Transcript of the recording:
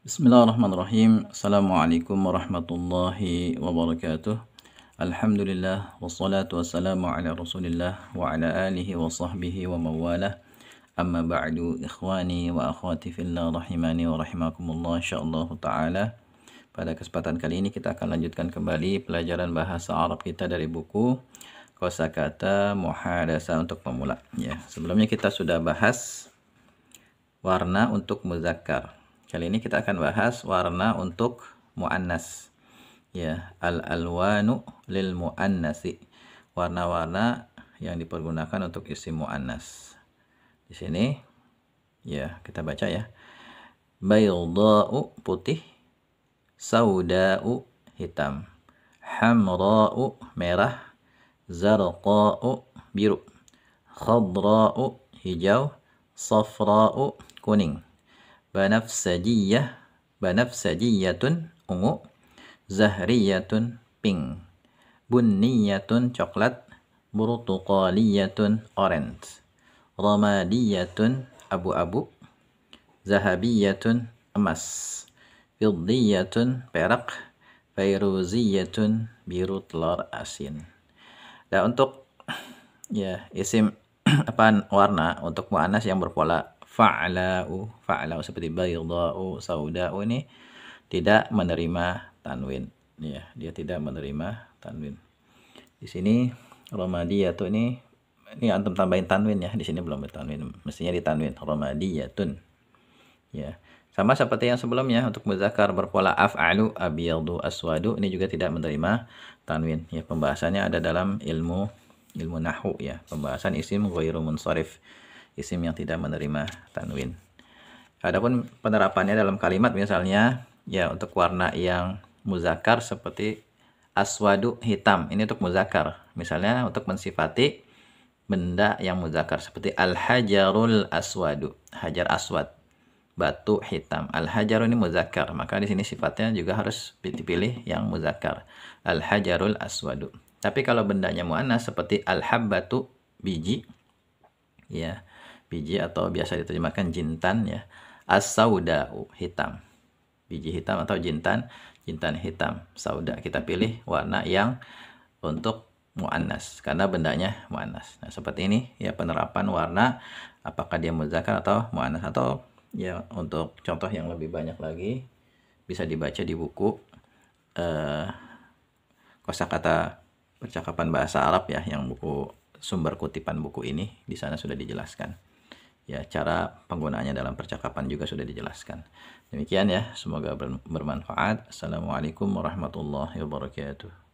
Bismillahirrahmanirrahim. Assalamualaikum warahmatullahi wabarakatuh. Alhamdulillah wassalatu wassalamu ala Rasulillah wa ala alihi wa sahbihi wa mawalah. Amma ba'du ikhwani wa akhwati fillah rahimani wa rahimakumullah insyaallah taala. Pada kesempatan kali ini kita akan lanjutkan kembali pelajaran bahasa Arab kita dari buku kata muhadasa untuk pemula ya. Sebelumnya kita sudah bahas warna untuk muzakkar Kali ini kita akan bahas warna untuk muannas. Ya, al-alwanu lil muannasi. Warna-warna yang dipergunakan untuk isi muannas. Di sini ya, kita baca ya. Baydha'u putih, sauda'u hitam, hamra'u merah, zarqa'u biru, khadra'u hijau, safra'u kuning banafsajiyah banafsajiyatun ungu zahriyatun pink bunniyatun coklat burtuqaliyatun orange ramadiyatun abu-abu zahabiyatun emas fiddiyatun perak fairuziyatun biru telur asin nah untuk ya isim apa warna untuk muannas yang berpola fa'la'u fa'la'u seperti baydha'u sauda'u ini tidak menerima tanwin ya dia tidak menerima tanwin di sini romadiyatun ini ini antum tambahin tanwin ya di sini belum ditanwin mestinya ditanwin romadiyatun ya sama seperti yang sebelumnya untuk muzakkar berpola af'alu abyadu aswadu ini juga tidak menerima tanwin ya pembahasannya ada dalam ilmu ilmu nahu ya pembahasan isim ghairu munsharif isim yang tidak menerima tanwin. Adapun penerapannya dalam kalimat misalnya ya untuk warna yang muzakar seperti aswadu hitam ini untuk muzakar. Misalnya untuk mensifati benda yang muzakar seperti al-hajarul aswadu, hajar aswad, batu hitam. al hajarul ini muzakar, maka di sini sifatnya juga harus dipilih yang muzakar. Al-hajarul aswadu. Tapi kalau bendanya muannas seperti al-habbatu biji, ya biji atau biasa diterjemahkan jintan ya as hitam biji hitam atau jintan jintan hitam sauda kita pilih warna yang untuk muannas karena bendanya muannas nah seperti ini ya penerapan warna apakah dia muzakkar atau muannas atau ya untuk contoh yang lebih banyak lagi bisa dibaca di buku eh, kosakata percakapan bahasa Arab ya yang buku sumber kutipan buku ini di sana sudah dijelaskan. Ya, cara penggunaannya dalam percakapan juga sudah dijelaskan. Demikian ya, semoga bermanfaat. Assalamualaikum warahmatullahi wabarakatuh.